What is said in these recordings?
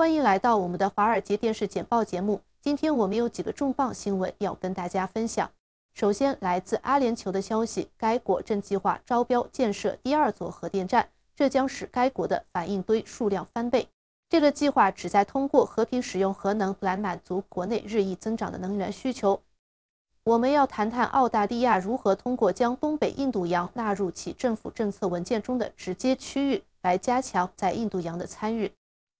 欢迎来到我们的华尔街电视简报节目。今天我们有几个重磅新闻要跟大家分享。首先，来自阿联酋的消息，该国正计划招标建设第二座核电站，这将使该国的反应堆数量翻倍。这个计划旨在通过和平使用核能来满足国内日益增长的能源需求。我们要谈谈澳大利亚如何通过将东北印度洋纳入其政府政策文件中的直接区域来加强在印度洋的参与。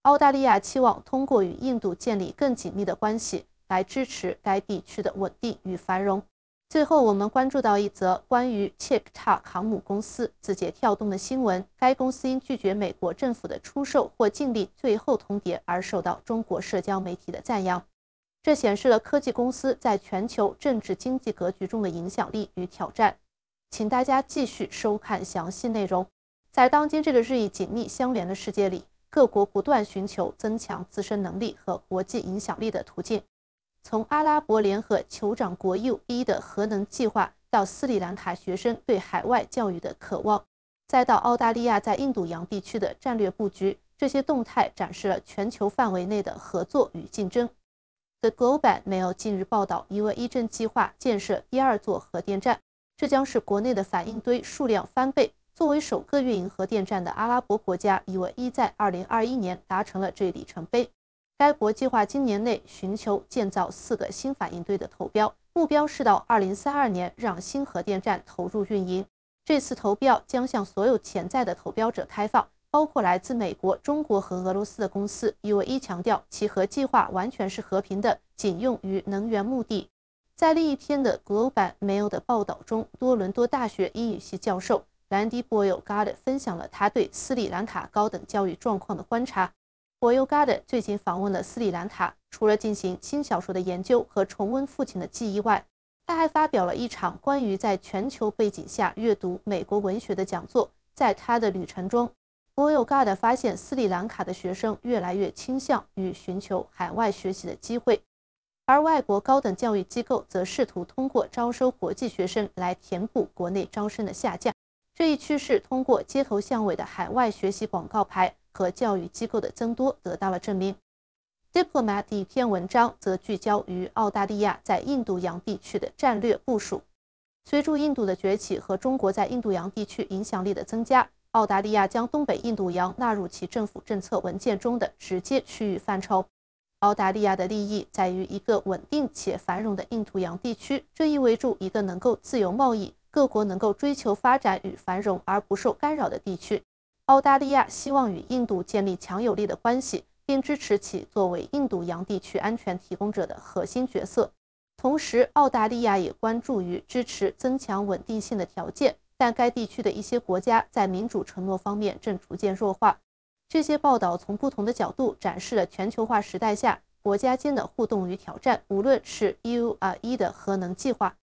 澳大利亚期望通过与印度建立更紧密的关系，来支持该地区的稳定与繁荣。最后，我们关注到一则关于 c h i p t a k 航母公司字节跳动的新闻。该公司因拒绝美国政府的出售或禁令最后通牒而受到中国社交媒体的赞扬。这显示了科技公司在全球政治经济格局中的影响力与挑战。请大家继续收看详细内容。在当今这个日益紧密相连的世界里。各国不断寻求增强自身能力和国际影响力的途径，从阿拉伯联合酋长国 u 一的核能计划，到斯里兰卡学生对海外教育的渴望，再到澳大利亚在印度洋地区的战略布局，这些动态展示了全球范围内的合作与竞争。The g b a r d i a 近日报道，因为一政计划建设第二座核电站，这将使国内的反应堆数量翻倍。作为首个运营核电站的阿拉伯国家，伊维伊在二零二一年达成了这一里程碑。该国计划今年内寻求建造四个新反应堆的投标，目标是到二零三二年让新核电站投入运营。这次投标将向所有潜在的投标者开放，包括来自美国、中国和俄罗斯的公司。伊维伊强调，其核计划完全是和平的，仅用于能源目的。在另一篇的国 m 版《i l 的报道中，多伦多大学英语系教授。兰迪·波尤加德分享了他对斯里兰卡高等教育状况的观察。波尤加德最近访问了斯里兰卡，除了进行新小说的研究和重温父亲的记忆外，他还发表了一场关于在全球背景下阅读美国文学的讲座。在他的旅程中，波尤加德发现斯里兰卡的学生越来越倾向于寻求海外学习的机会，而外国高等教育机构则试图通过招收国际学生来填补国内招生的下降。这一趋势通过街头巷尾的海外学习广告牌和教育机构的增多得到了证明。Diplomat 的一篇文章则聚焦于澳大利亚在印度洋地区的战略部署。随着印度的崛起和中国在印度洋地区影响力的增加，澳大利亚将东北印度洋纳入其政府政策文件中的直接区域范畴。澳大利亚的利益在于一个稳定且繁荣的印度洋地区，这意味着一个能够自由贸易。各国能够追求发展与繁荣而不受干扰的地区。澳大利亚希望与印度建立强有力的关系，并支持其作为印度洋地区安全提供者的核心角色。同时，澳大利亚也关注于支持增强稳定性的条件，但该地区的一些国家在民主承诺方面正逐渐弱化。这些报道从不同的角度展示了全球化时代下国家间的互动与挑战，无论是 UAE 的核能计划。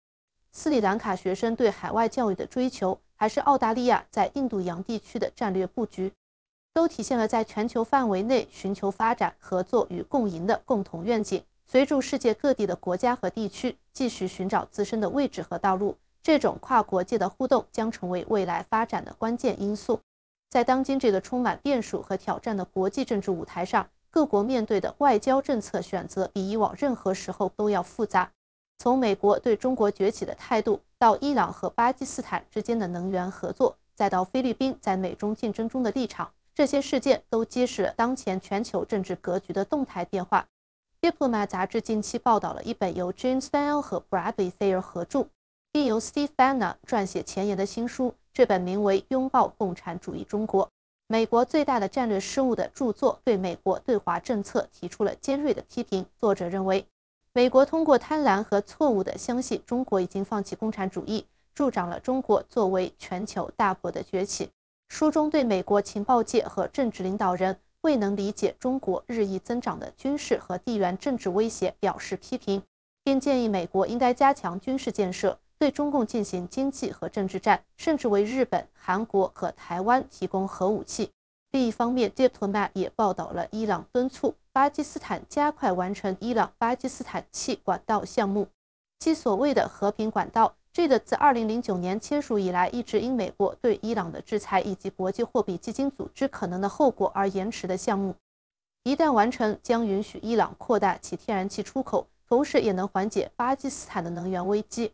斯里兰卡学生对海外教育的追求，还是澳大利亚在印度洋地区的战略布局，都体现了在全球范围内寻求发展、合作与共赢的共同愿景。随着世界各地的国家和地区继续寻找自身的位置和道路，这种跨国界的互动将成为未来发展的关键因素。在当今这个充满变数和挑战的国际政治舞台上，各国面对的外交政策选择比以往任何时候都要复杂。从美国对中国崛起的态度，到伊朗和巴基斯坦之间的能源合作，再到菲律宾在美中竞争中的立场，这些事件都揭示了当前全球政治格局的动态变化。《Diploma》杂志近期报道了一本由 James L 和 Bradley t a y l r 合著，并由 Steve b a n n e r 写前言的新书，这本名为《拥抱共产主义中国：美国最大的战略失误》的著作，对美国对华政策提出了尖锐的批评。作者认为。美国通过贪婪和错误的相信中国已经放弃共产主义，助长了中国作为全球大国的崛起。书中对美国情报界和政治领导人未能理解中国日益增长的军事和地缘政治威胁表示批评，并建议美国应该加强军事建设，对中共进行经济和政治战，甚至为日本、韩国和台湾提供核武器。另一方面，m a t 也报道了伊朗敦促。巴基斯坦加快完成伊朗巴基斯坦气管道项目，即所谓的“和平管道”。这个自2009年签署以来一直因美国对伊朗的制裁以及国际货币基金组织可能的后果而延迟的项目，一旦完成，将允许伊朗扩大其天然气出口，同时也能缓解巴基斯坦的能源危机。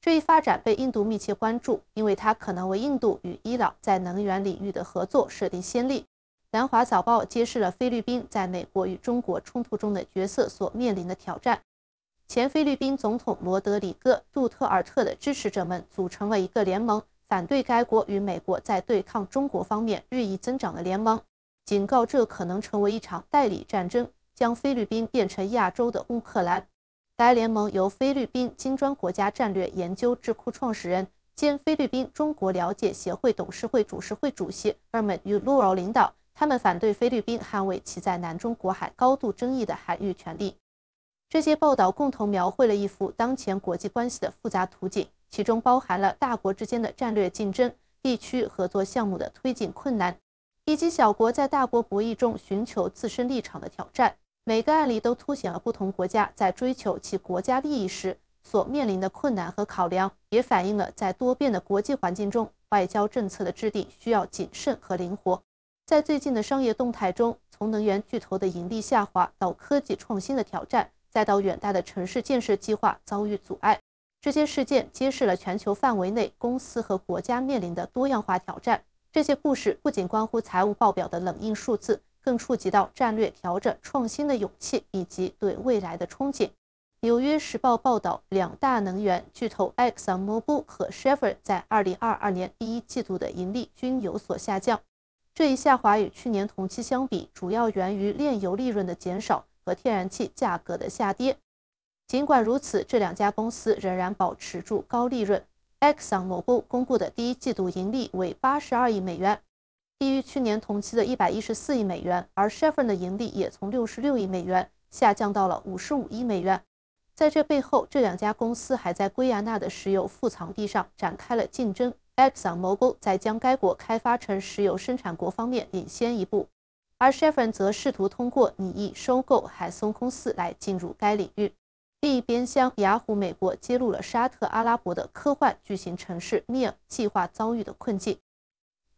这一发展被印度密切关注，因为它可能为印度与伊朗在能源领域的合作设定先例。《南华早报》揭示了菲律宾在美国与中国冲突中的角色所面临的挑战。前菲律宾总统罗德里戈·杜特尔特的支持者们组成了一个联盟，反对该国与美国在对抗中国方面日益增长的联盟，警告这可能成为一场代理战争，将菲律宾变成亚洲的乌克兰。该联盟由菲律宾金砖国家战略研究智库创始人兼菲律宾中国了解协会董事会主席 Ermin Ulor 领导。他们反对菲律宾捍卫其在南中国海高度争议的海域权利。这些报道共同描绘了一幅当前国际关系的复杂图景，其中包含了大国之间的战略竞争、地区合作项目的推进困难，以及小国在大国博弈中寻求自身立场的挑战。每个案例都凸显了不同国家在追求其国家利益时所面临的困难和考量，也反映了在多变的国际环境中，外交政策的制定需要谨慎和灵活。在最近的商业动态中，从能源巨头的盈利下滑到科技创新的挑战，再到远大的城市建设计划遭遇阻碍，这些事件揭示了全球范围内公司和国家面临的多样化挑战。这些故事不仅关乎财务报表的冷硬数字，更触及到战略调整、创新的勇气以及对未来的憧憬。《纽约时报》报道，两大能源巨头 Exxon Mobil 和 Chevron 在二零二二年第一季度的盈利均有所下降。这一下滑与去年同期相比，主要源于炼油利润的减少和天然气价格的下跌。尽管如此，这两家公司仍然保持住高利润。Exxon Mobil 公布的第一季度盈利为八十二亿美元，低于去年同期的一百一十四亿美元，而 Chevron 的盈利也从六十六亿美元下降到了五十五亿美元。在这背后，这两家公司还在圭亚那的石油富藏地上展开了竞争。ExxonMobil 在将该国开发成石油生产国方面领先一步，而 Chevron 则试图通过拟议收购海松公司来进入该领域。另一边，厢，雅虎美国揭露了沙特阿拉伯的科幻巨型城市 n e a 计划遭遇的困境。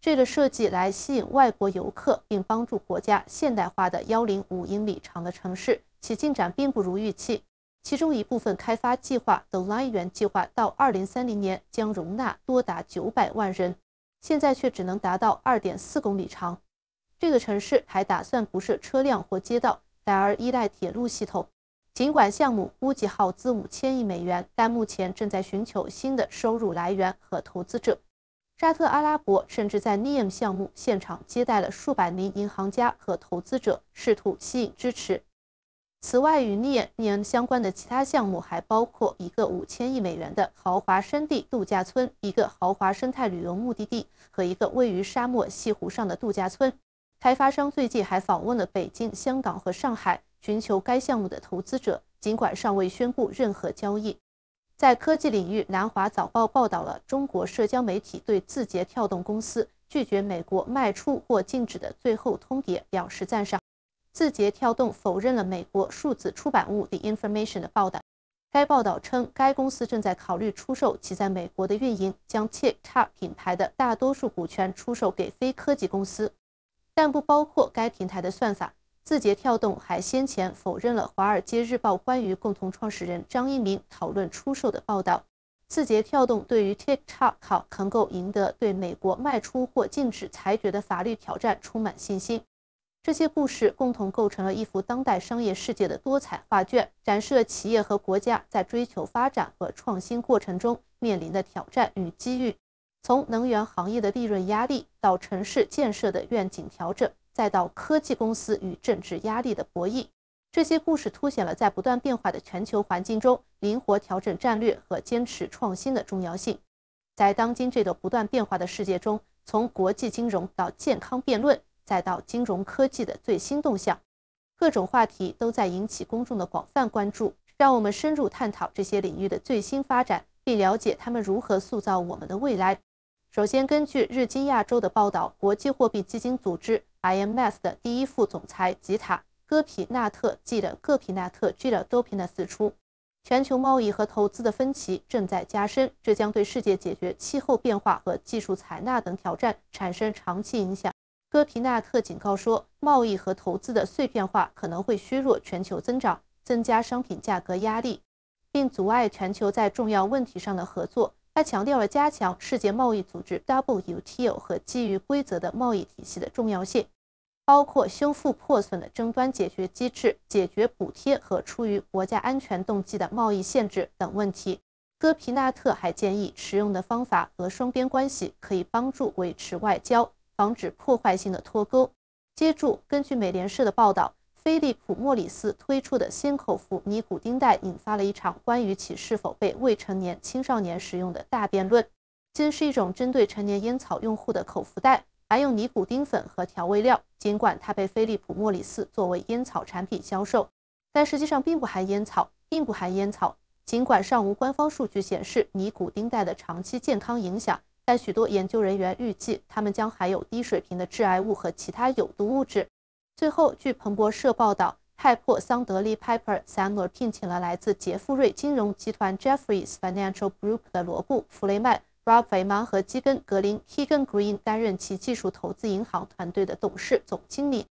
这个设计来吸引外国游客并帮助国家现代化的105英里长的城市，其进展并不如预期。其中一部分开发计划，The Line 计划到2030年将容纳多达900万人，现在却只能达到2.4公里长。这个城市还打算铺设车辆或街道，反而依赖铁路系统。尽管项目估计耗资5000亿美元，但目前正在寻求新的收入来源和投资者。沙特阿拉伯甚至在 n e m 项目现场接待了数百名银行家和投资者，试图吸引支持。此外，与利安相关的其他项目还包括一个五千亿美元的豪华山地度假村、一个豪华生态旅游目的地和一个位于沙漠西湖上的度假村。开发商最近还访问了北京、香港和上海，寻求该项目的投资者，尽管尚未宣布任何交易。在科技领域，《南华早报》报道了中国社交媒体对字节跳动公司拒绝美国卖出或禁止的最后通牒表示赞赏。字节跳动否认了美国数字出版物 The Information 的报道。该报道称，该公司正在考虑出售其在美国的运营，将 TikTok 品牌的大多数股权出售给非科技公司，但不包括该平台的算法。字节跳动还先前否认了《华尔街日报》关于共同创始人张一鸣讨论出售的报道。字节跳动对于 TikTok 能够赢得对美国卖出或禁止裁决的法律挑战充满信心。这些故事共同构成了一幅当代商业世界的多彩画卷，展示了企业和国家在追求发展和创新过程中面临的挑战与机遇。从能源行业的利润压力到城市建设的愿景调整，再到科技公司与政治压力的博弈，这些故事凸显了在不断变化的全球环境中灵活调整战略和坚持创新的重要性。在当今这个不断变化的世界中，从国际金融到健康辩论。再到金融科技的最新动向，各种话题都在引起公众的广泛关注。让我们深入探讨这些领域的最新发展，并了解他们如何塑造我们的未来。首先，根据日经亚洲的报道，国际货币基金组织 （IMF） 的第一副总裁吉塔·戈皮纳特记的戈皮纳特 o p 多 n a 四出。全球贸易和投资的分歧正在加深，这将对世界解决气候变化和技术采纳等挑战产生长期影响。戈皮纳特警告说，贸易和投资的碎片化可能会削弱全球增长，增加商品价格压力，并阻碍全球在重要问题上的合作。他强调了加强世界贸易组织 （WTO） 和基于规则的贸易体系的重要性，包括修复破损的争端解决机制、解决补贴和出于国家安全动机的贸易限制等问题。戈皮纳特还建议，实用的方法和双边关系可以帮助维持外交。防止破坏性的脱钩。接住，根据美联社的报道，菲利普莫里斯推出的新口服尼古丁袋引发了一场关于其是否被未成年青少年使用的大辩论。这是一种针对成年烟草用户的口服袋，含有尼古丁粉和调味料。尽管它被菲利普莫里斯作为烟草产品销售，但实际上并不含烟草，并不含烟草。尽管尚无官方数据显示尼古丁袋的长期健康影响。但许多研究人员预计，它们将含有低水平的致癌物和其他有毒物质。最后，据彭博社报道，派珀桑德利 （Piper Sandler） 聘请了来自杰富瑞金融集团 （Jeffrey's Financial Group） 的罗布·弗雷曼 （Rob f e e m a n 和基根·格林 h e g g a n Green） 担任其技术投资银行团队的董事总经理。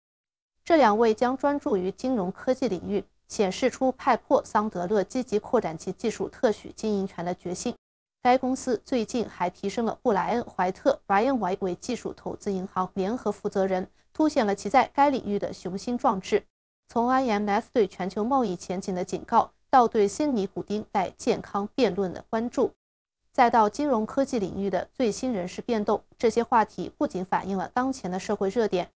这两位将专注于金融科技领域，显示出派珀桑德勒积极扩展其技术特许经营权的决心。该公司最近还提升了布莱恩·怀特 b r i a n White） 为技术投资银行联合负责人，凸显了其在该领域的雄心壮志。从 IMF 对全球贸易前景的警告，到对新尼古丁在健康辩论的关注，再到金融科技领域的最新人事变动，这些话题不仅反映了当前的社会热点，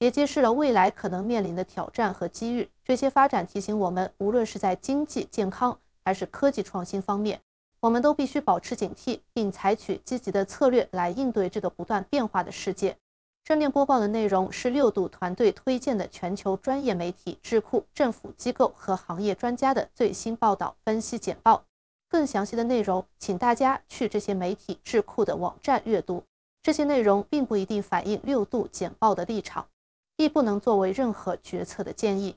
也揭示了未来可能面临的挑战和机遇。这些发展提醒我们，无论是在经济、健康还是科技创新方面。我们都必须保持警惕，并采取积极的策略来应对这个不断变化的世界。正面播报的内容是六度团队推荐的全球专业媒体、智库、政府机构和行业专家的最新报道分析简报。更详细的内容，请大家去这些媒体智库的网站阅读。这些内容并不一定反映六度简报的立场，亦不能作为任何决策的建议。